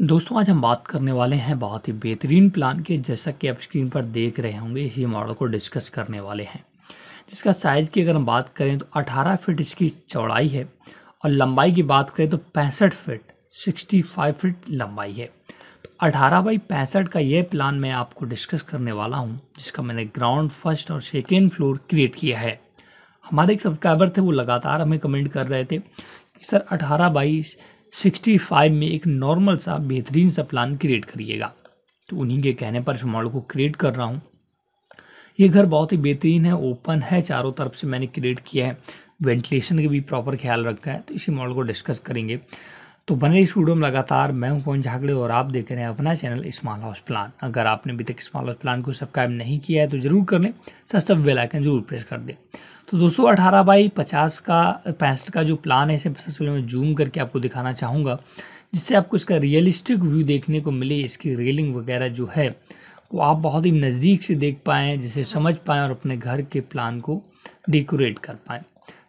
दोस्तों आज हम बात करने वाले हैं बहुत ही बेहतरीन प्लान के जैसा कि आप स्क्रीन पर देख रहे होंगे इसी मॉडल को डिस्कस करने वाले हैं जिसका साइज़ की अगर हम बात करें तो 18 फीट इसकी चौड़ाई है और लंबाई की बात करें तो पैंसठ फीट 65 फीट लंबाई है तो अठारह बाई पैंसठ का यह प्लान मैं आपको डिस्कस करने वाला हूँ जिसका मैंने ग्राउंड फर्स्ट और सेकेंड फ्लोर क्रिएट किया है हमारे एक सब्सक्राइबर थे वो लगातार हमें कमेंट कर रहे थे कि सर अठारह बाई 65 में एक नॉर्मल सा बेहतरीन सा प्लान क्रिएट करिएगा तो उन्हीं के कहने पर इस मॉडल को क्रिएट कर रहा हूँ ये घर बहुत ही बेहतरीन है ओपन है चारों तरफ से मैंने क्रिएट किया है वेंटिलेशन का भी प्रॉपर ख्याल रखा है तो इसी मॉडल को डिस्कस करेंगे तो बने इस वीडियो में लगातार मैं हूं पवन झाकड़े और आप देख रहे हैं अपना चैनल स्मॉल हाउस प्लान अगर आपने अभी तक स्मॉल हाउस प्लान को सब्सक्राइब नहीं किया है तो ज़रूर कर लें सस्ता साथ जरूर प्रेस कर दें तो दोस्तों अठारह बाई पचास का पैंसठ का जो प्लान है इसे सबसे मैं जूम करके आपको दिखाना चाहूँगा जिससे आपको इसका रियलिस्टिक व्यू देखने को मिले इसकी रेलिंग वगैरह जो है वो आप बहुत ही नज़दीक से देख पाएँ जिसे समझ पाएँ और अपने घर के प्लान को डेकोरेट कर पाएँ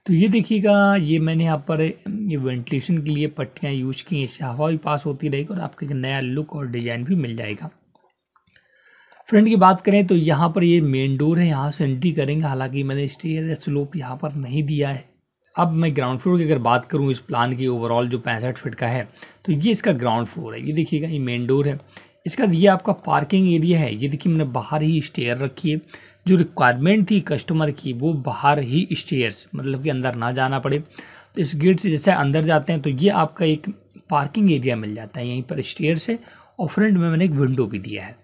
तो ये देखिएगा ये मैंने यहाँ पर ये वेंटिलेशन के लिए पट्टियाँ यूज की हैं इससे हवा भी पास होती रहेगी और आपको एक नया लुक और डिज़ाइन भी मिल जाएगा फ्रंट की बात करें तो यहाँ पर ये मेन डोर है यहाँ से एंट्री करेंगे हालांकि मैंने स्टेयर स्लोप यहाँ पर नहीं दिया है अब मैं ग्राउंड फ्लोर की अगर बात करूँ इस प्लान की ओवरऑल जो पैंसठ फिट का है तो ये इसका ग्राउंड फ्लोर है ये देखिएगा ये मेन डोर है इसका ये आपका पार्किंग एरिया है ये देखिए मैंने बाहर ही स्टेयर रखी है जो रिक्वायरमेंट थी कस्टमर की वो बाहर ही स्टेयर्स मतलब कि अंदर ना जाना पड़े तो इस गेट से जैसे अंदर जाते हैं तो ये आपका एक पार्किंग एरिया मिल जाता है यहीं पर स्टेयर्स है और फ्रंट में मैंने एक विंडो भी दिया है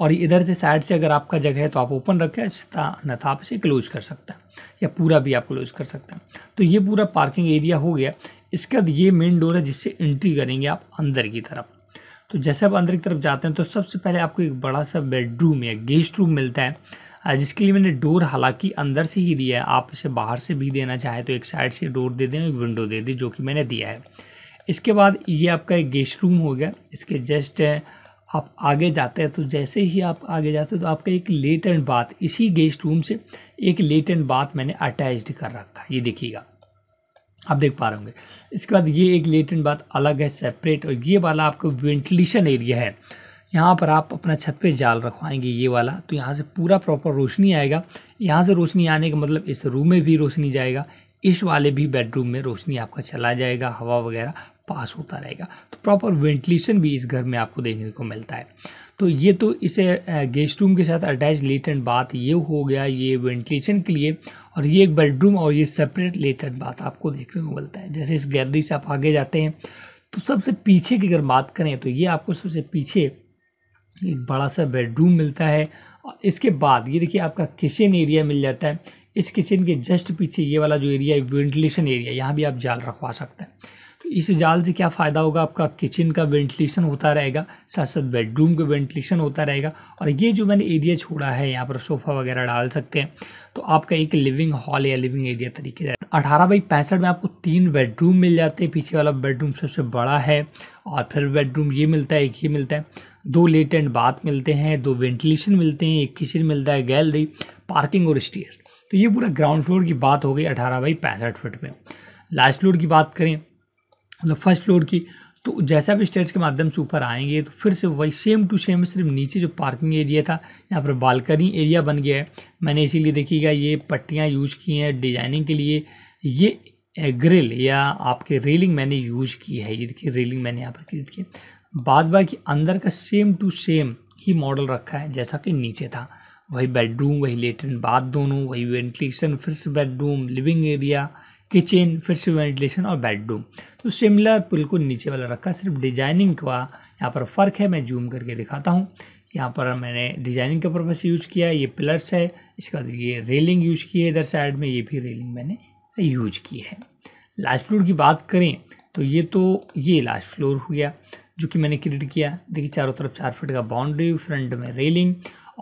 और इधर से साइड से अगर आपका जगह है तो आप ओपन रखें न था तो आप इसे क्लोज कर सकते हैं या पूरा भी आप क्लोज कर सकते हैं तो ये पूरा पार्किंग एरिया हो गया इसके बाद ये मेन डोर है जिससे एंट्री करेंगे आप अंदर की तरफ तो जैसे आप अंदर की तरफ जाते हैं तो सबसे पहले आपको एक बड़ा सा बेडरूम या गेस्ट रूम मिलता है जिसके लिए मैंने डोर हालांकि अंदर से ही दिया है आप इसे बाहर से भी देना चाहें तो एक साइड से डोर दे दें एक विंडो दे दें जो कि मैंने दिया है इसके बाद ये आपका एक गेस्ट रूम हो गया इसके जस्ट आप आगे जाते हैं तो जैसे ही आप आगे जाते हैं तो आपका एक लेट एंड बाथ इसी गेस्ट रूम से एक लेट एंड बाथ मैंने अटैच्ड कर रखा है ये देखिएगा आप देख पा रहे होंगे इसके बाद ये एक लेटेंट बात अलग है सेपरेट और ये वाला आपको वेंटिलेशन एरिया है यहाँ पर आप अपना छत पे जाल रखवाएंगे ये वाला तो यहाँ से पूरा प्रॉपर रोशनी आएगा यहाँ से रोशनी आने का मतलब इस रूम में भी रोशनी जाएगा इस वाले भी बेडरूम में रोशनी आपका चला जाएगा हवा वगैरह पास होता रहेगा तो प्रॉपर वेंटिलेशन भी इस घर में आपको देखने को मिलता है तो ये तो इसे गेस्ट रूम के साथ अटैच लेटन बात ये हो गया ये वेंटिलेशन के लिए और ये एक बेडरूम और ये सेपरेट लेटन बात आपको देखने को मिलता है जैसे इस गैलरी से आप आगे जाते हैं तो सबसे पीछे की अगर बात करें तो ये आपको सबसे पीछे एक बड़ा सा बेडरूम मिलता है और इसके बाद ये देखिए आपका किचन एरिया मिल जाता है इस किचन के जस्ट पीछे ये वाला जो एरिया है वेंटिलेशन एरिया यहाँ भी आप जाल रखवा सकते हैं इस जाल से क्या फ़ायदा होगा आपका किचन का वेंटिलेशन होता रहेगा साथ साथ बेडरूम का वेंटिलेशन होता रहेगा और ये जो मैंने एरिया छोड़ा है यहाँ पर सोफ़ा वगैरह डाल सकते हैं तो आपका एक लिविंग हॉल या लिविंग एरिया तरीके से अठारह बाई पैंसठ में आपको तीन बेडरूम मिल जाते हैं पीछे वाला बेडरूम सबसे बड़ा है और फिर बेडरूम ये मिलता है एक ये मिलता है दो लेट एंड बाथ मिलते हैं दो वेंटिलेशन मिलते हैं एक किचन मिलता है गैलरी पार्किंग और स्टेयर तो ये पूरा ग्राउंड फ्लोर की बात हो गई अठारह बाई पैंसठ फिट में लास्ट फ्लोर की बात करें मतलब फर्स्ट फ्लोर की तो जैसा भी स्टेज के माध्यम से ऊपर आएंगे तो फिर से वही सेम टू सेम सिर्फ नीचे जो पार्किंग एरिया था यहाँ पर बालकनी एरिया बन गया है मैंने इसीलिए देखिएगा ये पट्टियाँ यूज की हैं डिजाइनिंग के लिए ये ग्रिल या आपके रेलिंग मैंने यूज की है ये देखिए रेलिंग मैंने यहाँ पर खरीद की बाद बाकी अंदर का सेम टू सेम ही मॉडल रखा है जैसा कि नीचे था वही बेडरूम वही लेटरिन बाथ दोनों वही वेंटिलेशन फिर से बेडरूम लिविंग एरिया किचन फिर से वेंटिलेशन और बेडरूम तो सिमिलर बिल्कुल नीचे वाला रखा सिर्फ डिजाइनिंग का यहाँ पर फ़र्क है मैं जूम करके दिखाता हूँ यहाँ पर मैंने डिजाइनिंग के पर्पज़ से यूज़ किया ये पिलर्स है इसके बाद ये रेलिंग यूज की है इधर साइड में ये भी रेलिंग मैंने यूज की है लास्ट फ्लोर की बात करें तो ये तो ये लास्ट फ्लोर हो गया जो कि मैंने क्रिएट किया देखिए चारों तरफ चार फीट का बाउंड्री फ्रंट में रेलिंग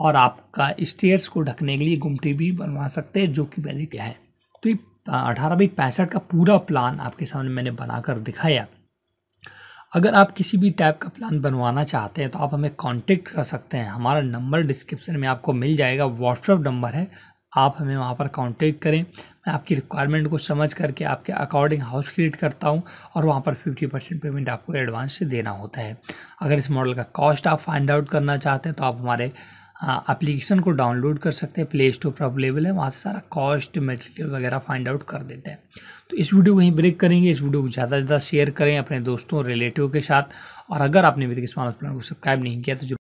और आपका स्टेयर्स को ढकने के लिए गुमटी भी बनवा सकते हैं जो कि पहले क्या है तो ये अठारह बाई पैंसठ का पूरा प्लान आपके सामने मैंने बनाकर दिखाया अगर आप किसी भी टाइप का प्लान बनवाना चाहते हैं तो आप हमें कांटेक्ट कर सकते हैं हमारा नंबर डिस्क्रिप्शन में आपको मिल जाएगा व्हाट्सअप नंबर है आप हमें वहाँ पर कांटेक्ट करें मैं आपकी रिक्वायरमेंट को समझ करके आपके अकॉर्डिंग हाउस क्रिएट करता हूँ और वहाँ पर 50 परसेंट पेमेंट आपको एडवांस से देना होता है अगर इस मॉडल का कॉस्ट आप फाइंड आउट करना चाहते हैं तो आप हमारे एप्लीकेशन हाँ, को डाउनलोड कर सकते हैं प्ले स्टोर पर अवेलेबल है वहाँ से सारा कॉस्ट मटेरियल वगैरह फाइंड आउट कर देते हैं तो इस वीडियो को यहीं ब्रेक करेंगे इस वीडियो को ज़्यादा से ज़्यादा शेयर करें अपने दोस्तों रिलेटिव के साथ और अगर आपने मेरे स्मार्ट प्लान को सब्सक्राइब नहीं किया तो